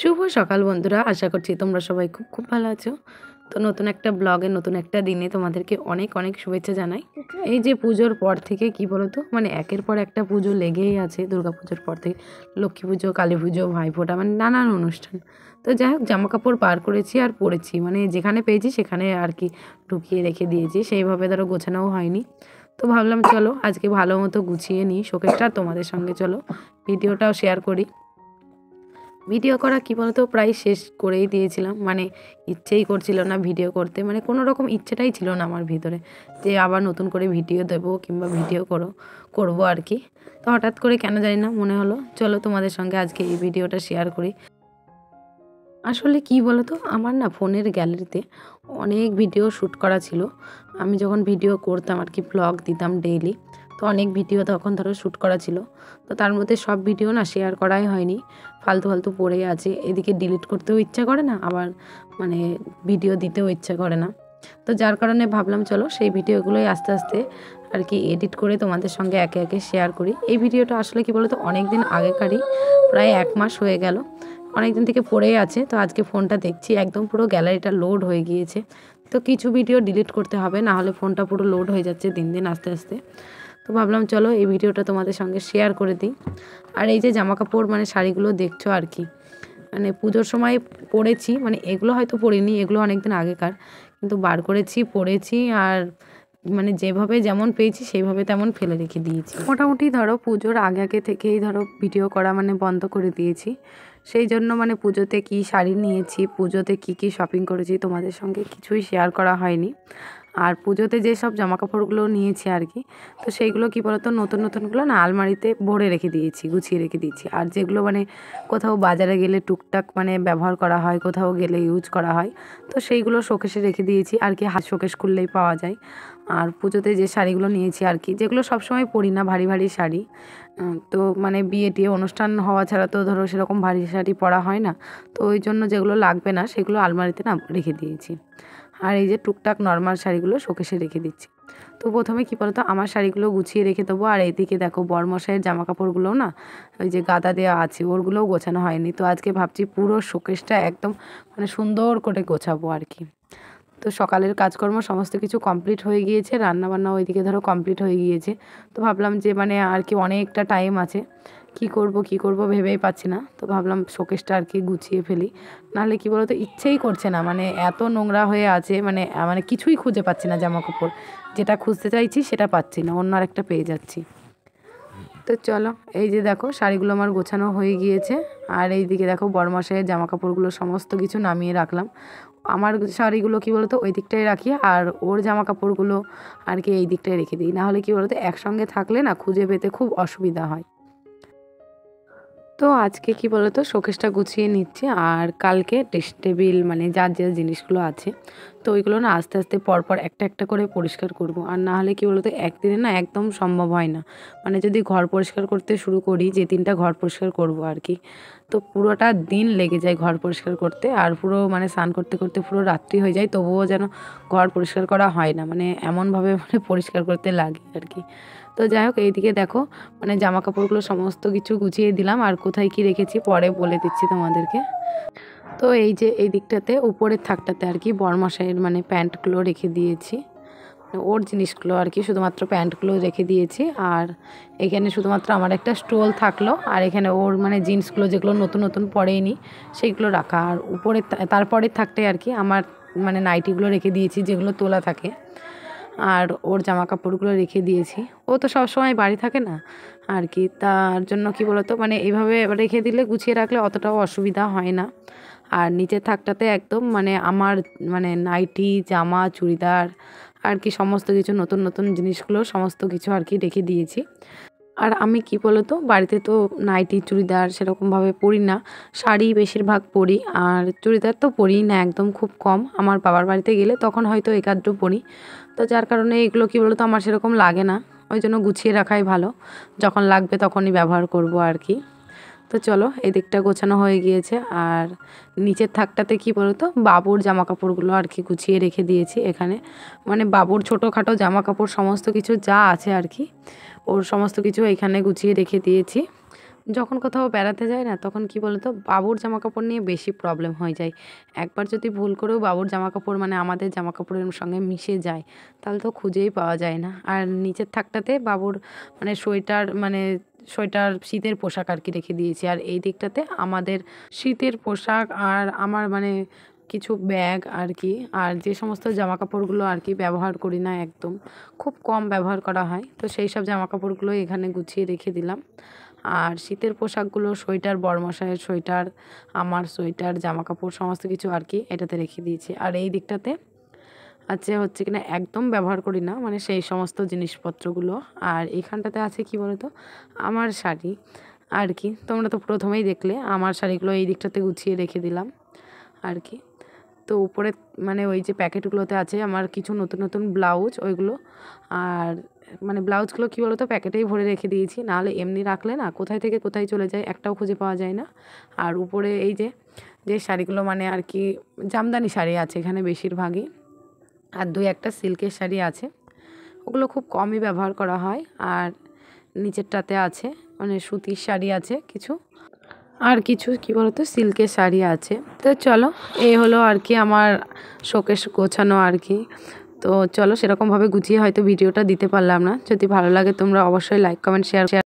শুভ সকাল বন্ধুরা আশা করছি তোমরা সবাই খুব খুব ভালো আছো তো নতুন একটা ব্লগে নতুন একটা দিনে তোমাদেরকে অনেক অনেক শুভেচ্ছা জানাই এই যে পুজোর পর থেকে কি বলতো মানে একের পর একটা পুজো লেগেই আছে পুজোর পর থেকে লক্ষ্মী পুজো কালী পুজো ভাইফোঁটা মানে নানান অনুষ্ঠান তো যাই হোক জামাকাপড় পার করেছি আর পরেছি মানে যেখানে পেয়েছি সেখানে আর কি ঢুকিয়ে রেখে দিয়েছি সেইভাবে ধরো গোছানোও হয়নি তো ভাবলাম চলো আজকে ভালো মতো গুছিয়ে নিই শোকেসটা তোমাদের সঙ্গে চলো ভিডিওটাও শেয়ার করি ভিডিও করা কী বলতো প্রায় শেষ করেই দিয়েছিলাম মানে ইচ্ছেই করছিল না ভিডিও করতে মানে কোনো রকম ইচ্ছেটাই ছিল না আমার ভিতরে যে আবার নতুন করে ভিডিও দেবো কিংবা ভিডিও করো করবো আর কি তো হঠাৎ করে কেন জানি না মনে হলো চলো তোমাদের সঙ্গে আজকে এই ভিডিওটা শেয়ার করি আসলে কি বলতো আমার না ফোনের গ্যালারিতে অনেক ভিডিও শ্যুট করা ছিল আমি যখন ভিডিও করতাম আর কি ব্লগ দিতাম ডেইলি তো অনেক ভিডিও তখন ধরো শ্যুট করা ছিল তো তার মধ্যে সব ভিডিও না শেয়ার করাই হয়নি ফালতু ফালতু পড়ে আছে এদিকে ডিলিট করতেও ইচ্ছা করে না আবার মানে ভিডিও দিতেও ইচ্ছা করে না তো যার কারণে ভাবলাম চলো সেই ভিডিওগুলোই আস্তে আস্তে আর কি এডিট করে তোমাদের সঙ্গে একে একে শেয়ার করি এই ভিডিওটা আসলে কি বলতো অনেক দিন আগেকারই প্রায় এক মাস হয়ে গেল অনেক দিন থেকে পড়েই আছে তো আজকে ফোনটা দেখছি একদম পুরো গ্যালারিটা লোড হয়ে গিয়েছে তো কিছু ভিডিও ডিলিট করতে হবে না হলে ফোনটা পুরো লোড হয়ে যাচ্ছে দিন দিন আস্তে আস্তে তো ভাবলাম চলো এই ভিডিওটা তোমাদের সঙ্গে শেয়ার করে দিই আর এই যে জামা কাপড় মানে শাড়িগুলো দেখছো আর কি মানে পুজোর সময় পরেছি মানে এগুলো হয়তো পরিনি এগুলো অনেকদিন আগেকার কিন্তু বার করেছি পরেছি আর মানে যেভাবে যেমন পেয়েছি সেইভাবে তেমন ফেলে রেখে দিয়েছি মোটামুটি ধরো পুজোর আগে আগে থেকেই ধরো ভিডিও করা মানে বন্ধ করে দিয়েছি সেই জন্য মানে পুজোতে কি শাড়ি নিয়েছি পুজোতে কি কি শপিং করেছি তোমাদের সঙ্গে কিছুই শেয়ার করা হয়নি আর পুজোতে যেসব জামাকাপড়গুলো নিয়েছি আর কি তো সেইগুলো কী বলতো নতুন নতুনগুলো না আলমারিতে ভরে রেখে দিয়েছি গুছিয়ে রেখে দিয়েছি আর যেগুলো মানে কোথাও বাজারে গেলে টুকটাক মানে ব্যবহার করা হয় কোথাও গেলে ইউজ করা হয় তো সেইগুলো শোকেশে রেখে দিয়েছি আর কি হাত শোকেশ খুললেই পাওয়া যায় আর পুজোতে যে শাড়িগুলো নিয়েছি আর কি যেগুলো সবসময় পরি না ভারী ভারী শাড়ি তো মানে বিয়ে টিয়ে অনুষ্ঠান হওয়া ছাড়া তো ধরো সেরকম ভারী শাড়ি পরা হয় না তো ওই জন্য যেগুলো লাগবে না সেগুলো আলমারিতে না রেখে দিয়েছি আর এই যে টুকটাক নর্মাল শাড়িগুলো শোকেশে রেখে দিচ্ছি তো প্রথমে কী বলতো আমার শাড়িগুলো গুছিয়ে রেখে দেবো আর এদিকে দেখো বর্মশাইয়ের জামা কাপড়গুলোও না ওই যে গাদা দেওয়া আছে ওরগুলোও গোছানো হয়নি তো আজকে ভাবছি পুরো শোকেশটা একদম মানে সুন্দর করে গোছাবো আর কি তো সকালের কাজকর্ম সমস্ত কিছু কমপ্লিট হয়ে গিয়েছে রান্নাবান্না ওইদিকে ধরো কমপ্লিট হয়ে গিয়েছে তো ভাবলাম যে মানে আর কি অনেকটা টাইম আছে কি করব কি করব ভেবেই পাচ্ছি না তো ভাবলাম শোকেসটা আর কি গুছিয়ে ফেলি নাহলে কি বলতো ইচ্ছেই করছে না মানে এত নোংরা হয়ে আছে মানে মানে কিছুই খুঁজে পাচ্ছি না জামা কাপড় যেটা খুঁজতে চাইছি সেটা পাচ্ছি না অন্য একটা পেয়ে যাচ্ছি তো চলো এই যে দেখো শাড়িগুলো আমার গোছানো হয়ে গিয়েছে আর এই দিকে দেখো বরমাসের জামা কাপড়গুলো সমস্ত কিছু নামিয়ে রাখলাম আমার শাড়িগুলো কী বলতো ওই দিকটাই রাখি আর ওর জামা কাপড়গুলো আর কি এই দিকটায় রেখে দিই নাহলে কি বলতো একসঙ্গে থাকলে না খুঁজে পেতে খুব অসুবিধা হয় তো আজকে কি বলতো শোকেসটা গুছিয়ে নিচ্ছি আর কালকে ড্রেস টেবিল মানে যার যার জিনিসগুলো আছে তো ওইগুলো না আস্তে আস্তে পরপর একটা একটা করে পরিষ্কার করব আর না হলে কী বলতো একদিনে না একদম সম্ভব হয় না মানে যদি ঘর পরিষ্কার করতে শুরু করি যে দিনটা ঘর পরিষ্কার করব আর কি তো পুরোটা দিন লেগে যায় ঘর পরিষ্কার করতে আর পুরো মানে স্নান করতে করতে পুরো রাত্রি হয়ে যায় তবুও যেন ঘর পরিষ্কার করা হয় না মানে এমনভাবে মানে পরিষ্কার করতে লাগে আর কি তো যাই হোক এইদিকে দেখো মানে জামা কাপড়গুলো সমস্ত কিছু গুছিয়ে দিলাম আর কোথায় কি রেখেছি পরে বলে দিচ্ছি তোমাদেরকে তো এই যে এই দিকটাতে উপরের থাকটাতে আর কি বরমশাইয়ের মানে প্যান্টগুলো রেখে দিয়েছি ওর জিনিসগুলো আর কি শুধুমাত্র প্যান্টগুলো রেখে দিয়েছি আর এখানে শুধুমাত্র আমার একটা স্টোল থাকলো আর এখানে ওর মানে জিন্সগুলো যেগুলো নতুন নতুন পরেইনি সেইগুলো রাখা আর উপরে তারপরে থাকতে আর কি আমার মানে নাইটিগুলো রেখে দিয়েছি যেগুলো তোলা থাকে আর ওর জামা কাপড়গুলো রেখে দিয়েছি ও তো সবসময় বাড়ি থাকে না আর কি তার জন্য কি বলতো মানে এইভাবে রেখে দিলে গুছিয়ে রাখলে অতটাও অসুবিধা হয় না আর নিচের থাকটাতে একদম মানে আমার মানে নাইটি জামা চুড়িদার আর কি সমস্ত কিছু নতুন নতুন জিনিসগুলো সমস্ত কিছু আর কি রেখে দিয়েছি আর আমি কি তো বাড়িতে তো নাইটি চুড়িদার সেরকমভাবে পরি না শাড়ি বেশিরভাগ পরি আর চুড়িদার তো পরি না একদম খুব কম আমার বাবার বাড়িতে গেলে তখন হয়তো একাদ্র পরি তো যার কারণে এগুলো কি বলতো আমার সেরকম লাগে না ওই জন্য গুছিয়ে রাখাই ভালো যখন লাগবে তখনই ব্যবহার করব আর কি তো চলো এদিকটা গোছানো হয়ে গিয়েছে আর নিচের থাকটাতে কি বলতো বাবুর জামা কাপড়গুলো আর কি গুছিয়ে রেখে দিয়েছি এখানে মানে বাবুর ছোটোখাটো জামা কাপড় সমস্ত কিছু যা আছে আর কি ওর সমস্ত কিছু এখানে গুছিয়ে রেখে দিয়েছি যখন কোথাও বেড়াতে যায় না তখন কি তো বাবুর জামা কাপড় নিয়ে বেশি প্রবলেম হয়ে যায় একবার যদি ভুল করেও বাবুর জামা কাপড় মানে আমাদের জামা কাপড়ের সঙ্গে মিশে যায় তাহলে তো খুঁজেই পাওয়া যায় না আর নিচের থাকটাতে বাবুর মানে সোয়েটার মানে সোয়েটার শীতের পোশাক আর কি রেখে দিয়েছি আর এই দিকটাতে আমাদের শীতের পোশাক আর আমার মানে কিছু ব্যাগ আর কি আর যে সমস্ত জামা কাপড়গুলো আর কি ব্যবহার করি না একদম খুব কম ব্যবহার করা হয় তো সেই সব জামা কাপড়গুলো এখানে গুছিয়ে রেখে দিলাম আর শীতের পোশাকগুলো সোয়েটার বর্মশায়ের সোয়েটার আমার সোয়েটার জামা কাপড় সমস্ত কিছু আর কি এটাতে রেখে দিয়েছি আর এই দিকটাতে আছে হচ্ছে কিনা একদম ব্যবহার করি না মানে সেই সমস্ত জিনিসপত্রগুলো আর এখানটাতে আছে কি বলতো আমার শাড়ি আর কি তোমরা তো প্রথমেই দেখলে আমার শাড়িগুলো এই দিকটাতে গুছিয়ে রেখে দিলাম আর কি তো উপরে মানে ওই যে প্যাকেটগুলোতে আছে আমার কিছু নতুন নতুন ব্লাউজ ওইগুলো আর মানে ব্লাউজগুলো কী বলতো প্যাকেটেই ভরে রেখে দিয়েছি নাহলে এমনি রাখলে না কোথায় থেকে কোথায় চলে যায় একটাও খুঁজে পাওয়া যায় না আর উপরে এই যে যে শাড়িগুলো মানে আর কি জামদানি শাড়ি আছে এখানে বেশিরভাগই আর দুই একটা সিল্কের শাড়ি আছে ওগুলো খুব কমই ব্যবহার করা হয় আর নিচেরটাতে আছে মানে সুতির শাড়ি আছে কিছু আর কিছু কি বলতো সিল্কের শাড়ি আছে তো চলো এই হলো আর কি আমার শোকেশ গোছানো আর কি তো চলো সেরকমভাবে গুছিয়ে হয়তো ভিডিওটা দিতে পারলাম না যদি ভালো লাগে তোমরা অবশ্যই লাইক কমেন্ট শেয়ার